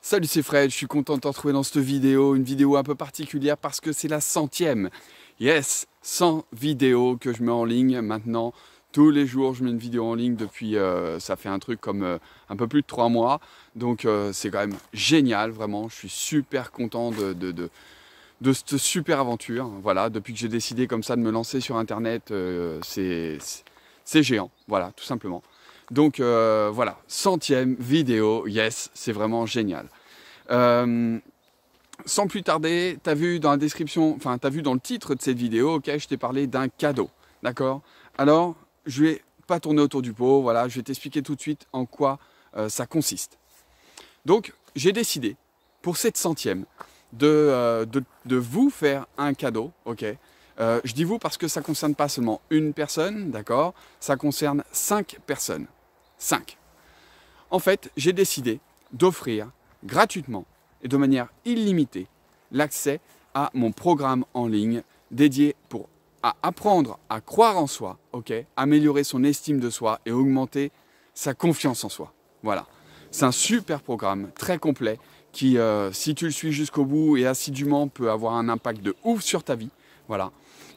Salut, c'est Fred, je suis content de te retrouver dans cette vidéo, une vidéo un peu particulière parce que c'est la centième. Yes, 100 vidéos que je mets en ligne maintenant. Tous les jours, je mets une vidéo en ligne depuis, euh, ça fait un truc comme euh, un peu plus de trois mois. Donc euh, c'est quand même génial, vraiment. Je suis super content de, de, de cette super aventure. Voilà, depuis que j'ai décidé comme ça de me lancer sur Internet, c'est géant. Voilà, tout simplement. Donc euh, voilà, centième vidéo, yes, c'est vraiment génial. Euh, sans plus tarder, tu as vu dans la description, enfin tu vu dans le titre de cette vidéo, ok, je t'ai parlé d'un cadeau, d'accord Alors, je vais pas tourner autour du pot, voilà, je vais t'expliquer tout de suite en quoi euh, ça consiste. Donc, j'ai décidé, pour cette centième, de, vous faire un cadeau, ok Je dis vous parce que ça concerne pas seulement une personne, d'accord Ça concerne cinq personnes. 5. En fait, j'ai décidé d'offrir gratuitement et de manière illimitée l'accès à mon programme en ligne dédié pour à apprendre à croire en soi, ok, améliorer son estime de soi et augmenter sa confiance en soi. Voilà. C'est un super programme, très complet, qui, euh, si tu le suis jusqu'au bout et assidûment, peut avoir un impact de ouf sur ta vie. Voilà.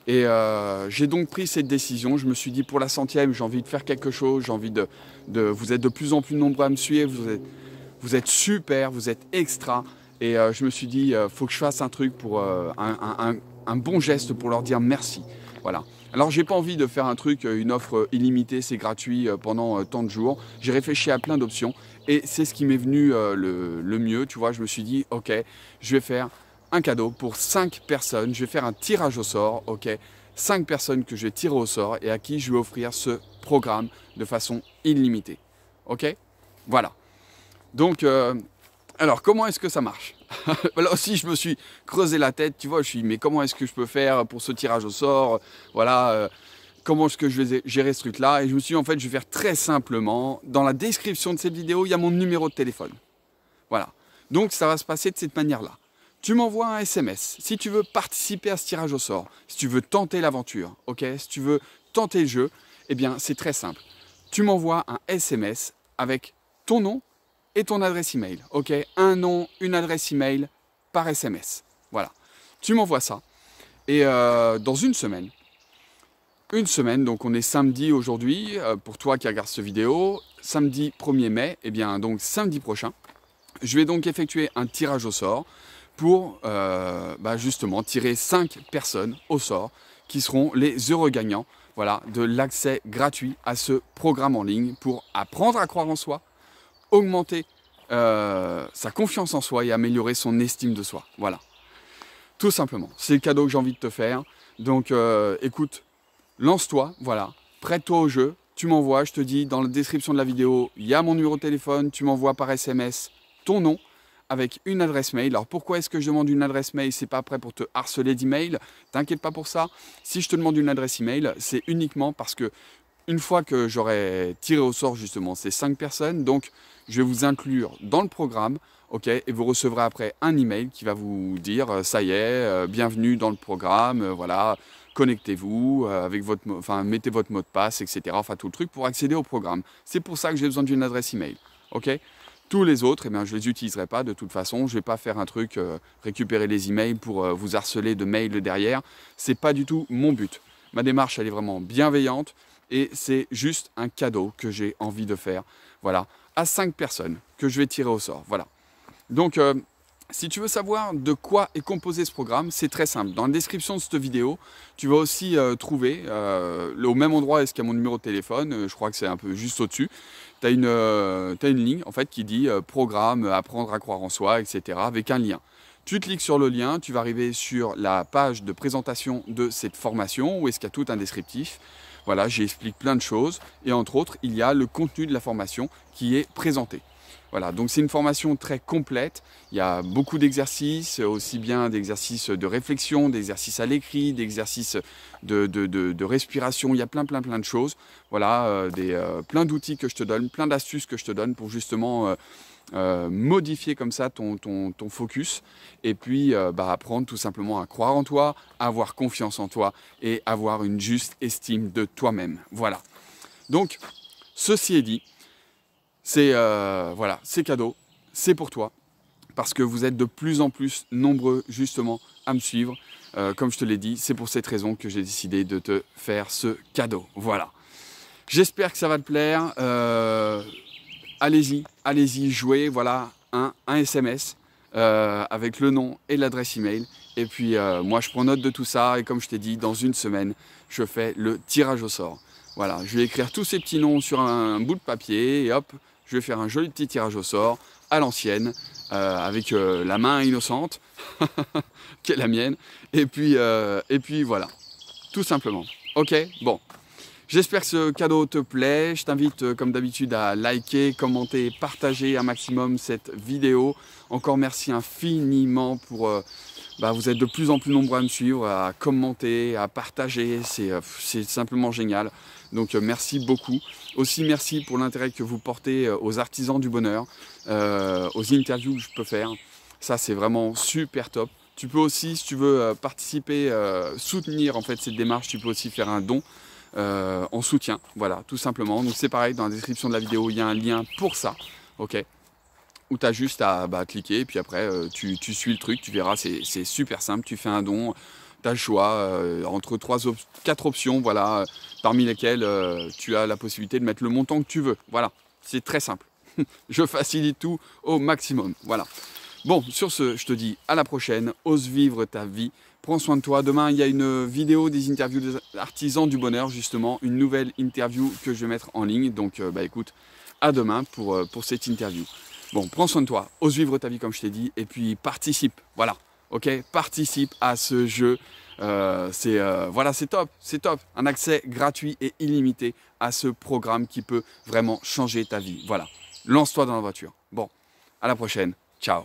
Et euh, j'ai donc pris cette décision. Je me suis dit, pour la centième, j'ai envie de faire quelque chose. J'ai envie de, Vous êtes de plus en plus nombreux à me suivre. Vous êtes, vous êtes super, vous êtes extra. Et euh, je me suis dit, il euh, faut que je fasse un truc pour un, bon geste pour leur dire merci. Voilà. Alors j'ai pas envie de faire un truc, une offre illimitée, c'est gratuit pendant tant de jours. J'ai réfléchi à plein d'options et c'est ce qui m'est venu le, le mieux. Tu vois, je me suis dit, ok, je vais faire un cadeau pour cinq personnes. Je vais faire un tirage au sort, ok Cinq personnes que je vais tirer au sort et à qui je vais offrir ce programme de façon illimitée. Ok Voilà. Donc, euh, alors comment est-ce que ça marche Là aussi, je me suis creusé la tête, tu vois, je suis, mais comment est-ce que je peux faire pour ce tirage au sort Voilà. Euh, comment est-ce que je vais gérer ce truc-là Et je me suis en fait, je vais faire très simplement. Dans la description de cette vidéo, il y a mon numéro de téléphone. Voilà. Donc, ça va se passer de cette manière-là. Tu m'envoies un SMS si tu veux participer à ce tirage au sort, si tu veux tenter l'aventure, ok Si tu veux tenter le jeu, eh bien c'est très simple. Tu m'envoies un SMS avec ton nom et ton adresse email, ok Un nom, une adresse email par SMS. Voilà. Tu m'envoies ça. Et euh, dans une semaine, une semaine, donc on est samedi aujourd'hui, euh, pour toi qui regardes cette vidéo, samedi 1er mai, et eh bien donc samedi prochain, je vais donc effectuer un tirage au sort pour euh, bah, justement tirer 5 personnes au sort qui seront les heureux gagnants voilà, de l'accès gratuit à ce programme en ligne pour apprendre à croire en soi, augmenter euh, sa confiance en soi et améliorer son estime de soi. Voilà. Tout simplement. C'est le cadeau que j'ai envie de te faire. Donc euh, écoute, lance-toi, voilà, prête-toi au jeu, tu m'envoies, je te dis dans la description de la vidéo, il y a mon numéro de téléphone, tu m'envoies par SMS ton nom avec une adresse mail. Alors pourquoi est-ce que je demande une adresse mail C'est pas après pour te harceler d'email. T'inquiète pas pour ça. Si je te demande une adresse email, c'est uniquement parce que une fois que j'aurai tiré au sort justement ces cinq personnes, donc je vais vous inclure dans le programme, ok, et vous recevrez après un email qui va vous dire euh, ça y est, euh, bienvenue dans le programme, euh, voilà, connectez-vous avec votre, enfin mettez votre mot de passe, etc. Enfin tout le truc pour accéder au programme. C'est pour ça que j'ai besoin d'une adresse email, ok. Tous les autres, eh je ne les utiliserai pas de toute façon. Je ne vais pas faire un truc, euh, récupérer les emails pour euh, vous harceler de mails derrière. C'est pas du tout mon but. Ma démarche, elle est vraiment bienveillante et c'est juste un cadeau que j'ai envie de faire. Voilà, à cinq personnes que je vais tirer au sort. Voilà. Donc, euh, si tu veux savoir de quoi est composé ce programme, c'est très simple. Dans la description de cette vidéo, tu vas aussi euh, trouver, euh, au même endroit est-ce qu'il y a mon numéro de téléphone, euh, je crois que c'est un peu juste au-dessus, tu as, une, ligne en fait qui dit programme, apprendre à croire en soi, etc. avec un lien. Tu cliques sur le lien, tu vas arriver sur la page de présentation de cette formation où est-ce qu'il y a tout un descriptif. Voilà, j'explique plein de choses et entre autres, il y a le contenu de la formation qui est présenté. Voilà, donc c'est une formation très complète. Il y a beaucoup d'exercices, aussi bien d'exercices de réflexion, d'exercices à l'écrit, d'exercices de, respiration. Il y a plein, plein, plein de choses. Voilà, euh, euh, plein d'outils que je te donne, plein d'astuces que je te donne pour justement euh, modifier comme ça ton, ton, focus et puis bah, apprendre tout simplement à croire en toi, avoir confiance en toi et avoir une juste estime de toi-même. Voilà. Donc, ceci est dit, c'est euh, voilà, c'est cadeau, c'est pour toi, parce que vous êtes de plus en plus nombreux justement à me suivre. Euh, comme je te l'ai dit, c'est pour cette raison que j'ai décidé de te faire ce cadeau. Voilà. J'espère que ça va te plaire. Euh, allez-y, allez-y, jouez. Voilà, un, un SMS avec le nom et l'adresse email. Et puis moi, je prends note de tout ça. Et comme je t'ai dit, dans une semaine, je fais le tirage au sort. Voilà, je vais écrire tous ces petits noms sur un, bout de papier et hop, je vais faire un joli petit tirage au sort à l'ancienne, euh, avec euh, la main innocente, qui est la mienne. Et puis, euh, et puis voilà, tout simplement. Ok, bon. J'espère que ce cadeau te plaît. Je t'invite comme d'habitude à liker, commenter, partager un maximum cette vidéo. Encore merci infiniment pour... Bah, vous êtes de plus en plus nombreux à me suivre, à commenter, à partager. C'est simplement génial. Donc euh, merci beaucoup. Aussi merci pour l'intérêt que vous portez euh, aux artisans du bonheur, euh, aux interviews que je peux faire. Ça c'est vraiment super top. Tu peux aussi, si tu veux participer, soutenir en fait cette démarche, tu peux aussi faire un don en soutien. Voilà, tout simplement. Donc c'est pareil, dans la description de la vidéo, il y a un lien pour ça. Ok où tu as juste à bah, cliquer et puis après tu, tu, suis le truc, tu verras, c'est super simple, tu fais un don, tu as choix euh, entre trois ou quatre options, voilà, euh, parmi lesquelles euh, tu as la possibilité de mettre le montant que tu veux. Voilà, c'est très simple. je facilite tout au maximum. Voilà. Bon, sur ce, je te dis à la prochaine. Ose vivre ta vie. Prends soin de toi. Demain, il y a une vidéo des interviews des artisans du bonheur, justement. Une nouvelle interview que je vais mettre en ligne. Donc, bah écoute, à demain pour, pour cette interview. Bon, prends soin de toi. Ose vivre ta vie, comme je t'ai dit. Et puis, participe. Voilà ok Participe à ce jeu. Euh, c'est euh, voilà, c'est top, c'est top. Un accès gratuit et illimité à ce programme qui peut vraiment changer ta vie. Voilà. Lance-toi dans la voiture. Bon, à la prochaine. Ciao.